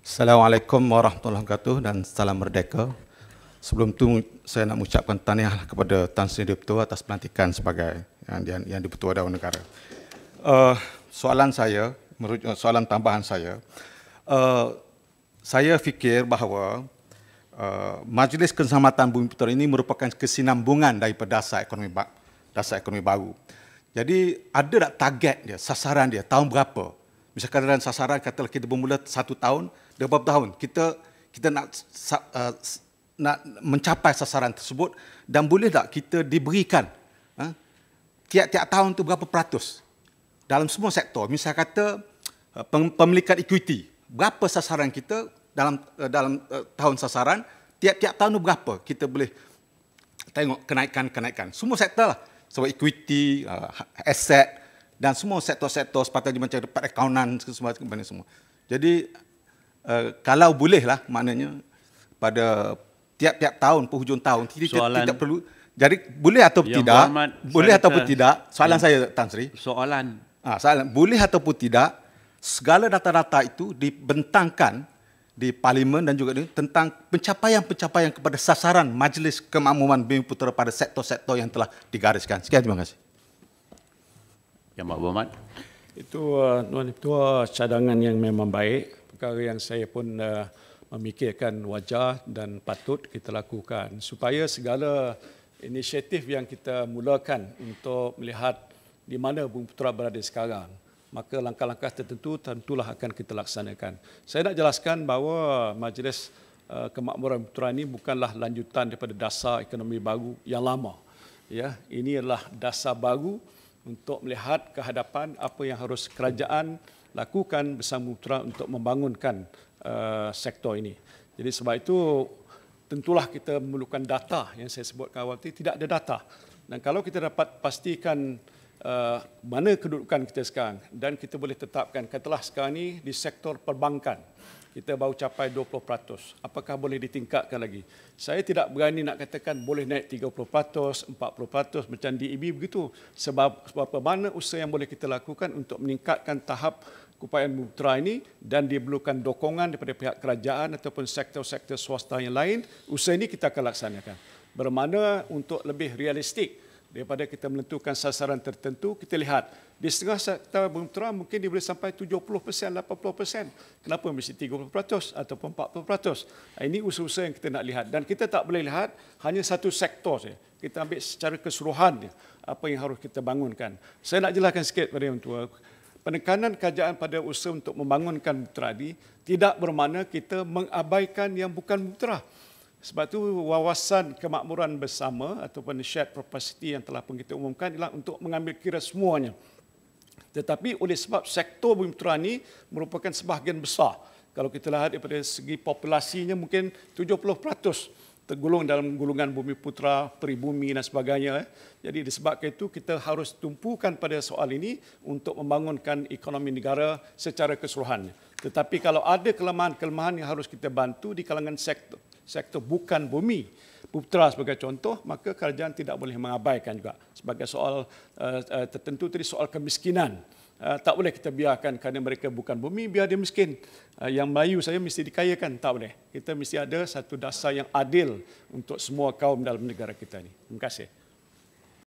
Assalamualaikum warahmatullahi wabarakatuh dan salam merdeka. Sebelum itu saya nak mengucapkan tahniah lah kepada Tan Sri Diputua atas pelantikan sebagai yang, di yang Diputua Dewan Negara. Uh, soalan saya, eh, soalan tambahan saya, uh, saya fikir bahawa uh, Majlis Keselamatan Bumi Putera ini merupakan kesinambungan daripada dasar ekonomi, dasar ekonomi baru. Jadi ada tak target dia, sasaran dia, tahun berapa? Misalkan dalam sasaran katalah kita bermula satu tahun, dah berapa tahun kita kita nak uh, nak mencapai sasaran tersebut dan boleh tak kita diberikan uh, tiap-tiap tahun tu berapa peratus dalam semua sektor. Misal kata uh, pemilikan equity, berapa sasaran kita dalam uh, dalam uh, tahun sasaran tiap-tiap tahun tu berapa kita boleh tengok kenaikan-kenaikan. Semua sektor lah. Sebab equity, uh, asset, dan semua sektor-sektor sepatutnya macam dapat akaunan semua sebagainya semua. Jadi uh, kalau boleh lah maknanya pada tiap-tiap tahun penghujung tahun tidak tidak perlu jadi boleh atau tidak boleh atau tidak soalan saya Tan Sri soalan ah soalan boleh atau tidak segala data-data itu dibentangkan di parlimen dan juga ini tentang pencapaian-pencapaian kepada sasaran Majlis Kemakmuman Bumi Putera pada sektor-sektor yang telah digariskan. Sekian terima kasih. Yang Mak Berhormat. Itu uh, Tuan Ketua uh, cadangan yang memang baik. Perkara yang saya pun uh, memikirkan wajar dan patut kita lakukan supaya segala inisiatif yang kita mulakan untuk melihat di mana Bumi Putera berada sekarang maka langkah-langkah tertentu tentulah akan kita laksanakan. Saya nak jelaskan bahawa Majlis uh, Kemakmuran Putera ini bukanlah lanjutan daripada dasar ekonomi baru yang lama. Ya, ini adalah dasar baru untuk melihat kehadapan apa yang harus kerajaan lakukan bersama mutra untuk membangunkan uh, sektor ini. Jadi sebab itu tentulah kita memerlukan data yang saya sebut kawal tadi tidak ada data. Dan kalau kita dapat pastikan uh, mana kedudukan kita sekarang dan kita boleh tetapkan katalah sekarang ini di sektor perbankan kita baru capai 20%. Apakah boleh ditingkatkan lagi? Saya tidak berani nak katakan boleh naik 30%, 40% macam DEB begitu. Sebab apa mana usaha yang boleh kita lakukan untuk meningkatkan tahap kupayan mutra ini dan diperlukan dokongan daripada pihak kerajaan ataupun sektor-sektor swasta yang lain, usaha ini kita akan laksanakan. Bermana untuk lebih realistik, daripada kita menentukan sasaran tertentu, kita lihat di setengah sekta bermutera mungkin dia boleh sampai 70%, 80%. Kenapa mesti 30% ataupun 40%? Ah, ini usaha-usaha yang kita nak lihat. Dan kita tak boleh lihat hanya satu sektor saja. Kita ambil secara keseluruhan apa yang harus kita bangunkan. Saya nak jelaskan sikit pada yang tua. Penekanan kerajaan pada usaha untuk membangunkan mutera ini tidak bermakna kita mengabaikan yang bukan mutera. Sebab itu wawasan kemakmuran bersama ataupun shared propensity yang telah pun kita umumkan ialah untuk mengambil kira semuanya. Tetapi oleh sebab sektor bumi putera ini merupakan sebahagian besar. Kalau kita lihat daripada segi populasinya mungkin 70 peratus tergolong dalam gulungan bumi putra, peribumi dan sebagainya. Eh. Jadi disebabkan itu kita harus tumpukan pada soal ini untuk membangunkan ekonomi negara secara keseluruhan. Tetapi kalau ada kelemahan-kelemahan yang harus kita bantu di kalangan sektor, sektor bukan bumi, putra sebagai contoh, maka kerajaan tidak boleh mengabaikan juga. Sebagai soal uh, uh, tertentu tadi soal kemiskinan. Ah, tak boleh kita biarkan kerana mereka bukan bumi biar dia miskin. Ah, yang Melayu saya mesti dikayakan, tak boleh. Kita mesti ada satu dasar yang adil untuk semua kaum dalam negara kita ini. Terima kasih.